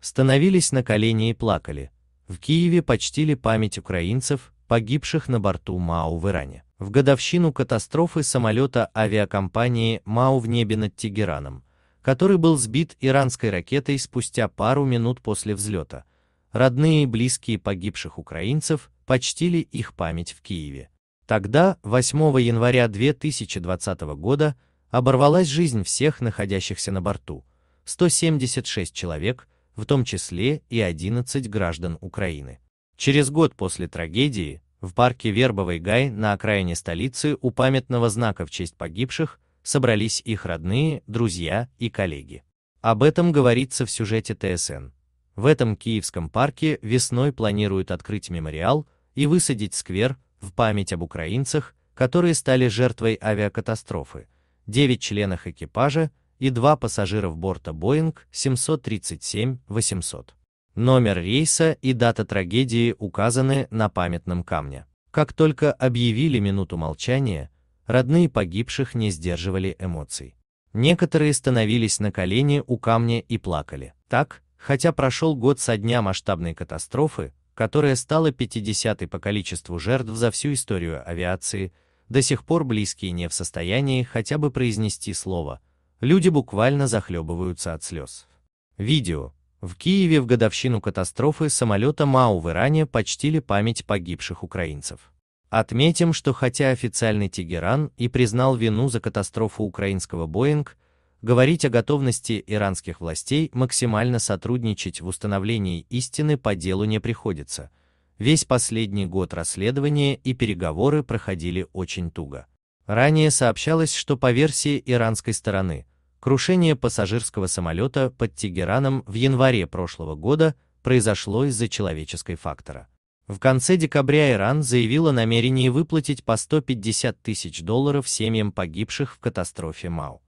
становились на колени и плакали. В Киеве почтили память украинцев, погибших на борту МАУ в Иране. В годовщину катастрофы самолета авиакомпании МАУ в небе над Тегераном, который был сбит иранской ракетой спустя пару минут после взлета, родные и близкие погибших украинцев почтили их память в Киеве. Тогда, 8 января 2020 года, оборвалась жизнь всех находящихся на борту, 176 человек – в том числе и 11 граждан Украины. Через год после трагедии в парке Вербовой Гай на окраине столицы у памятного знака в честь погибших собрались их родные, друзья и коллеги. Об этом говорится в сюжете ТСН. В этом киевском парке весной планируют открыть мемориал и высадить сквер в память об украинцах, которые стали жертвой авиакатастрофы, 9 членах экипажа и два пассажиров борта Боинг 737-800. Номер рейса и дата трагедии указаны на памятном камне. Как только объявили минуту молчания, родные погибших не сдерживали эмоций. Некоторые становились на колени у камня и плакали. Так, хотя прошел год со дня масштабной катастрофы, которая стала 50-й по количеству жертв за всю историю авиации, до сих пор близкие не в состоянии хотя бы произнести слово – Люди буквально захлебываются от слез. Видео. В Киеве в годовщину катастрофы самолета МАУ в Иране почтили память погибших украинцев. Отметим, что хотя официальный Тегеран и признал вину за катастрофу украинского Боинг, говорить о готовности иранских властей максимально сотрудничать в установлении истины по делу не приходится. Весь последний год расследования и переговоры проходили очень туго. Ранее сообщалось, что по версии иранской стороны, Крушение пассажирского самолета под Тегераном в январе прошлого года произошло из-за человеческой фактора. В конце декабря Иран заявил о намерении выплатить по 150 тысяч долларов семьям погибших в катастрофе МАУ.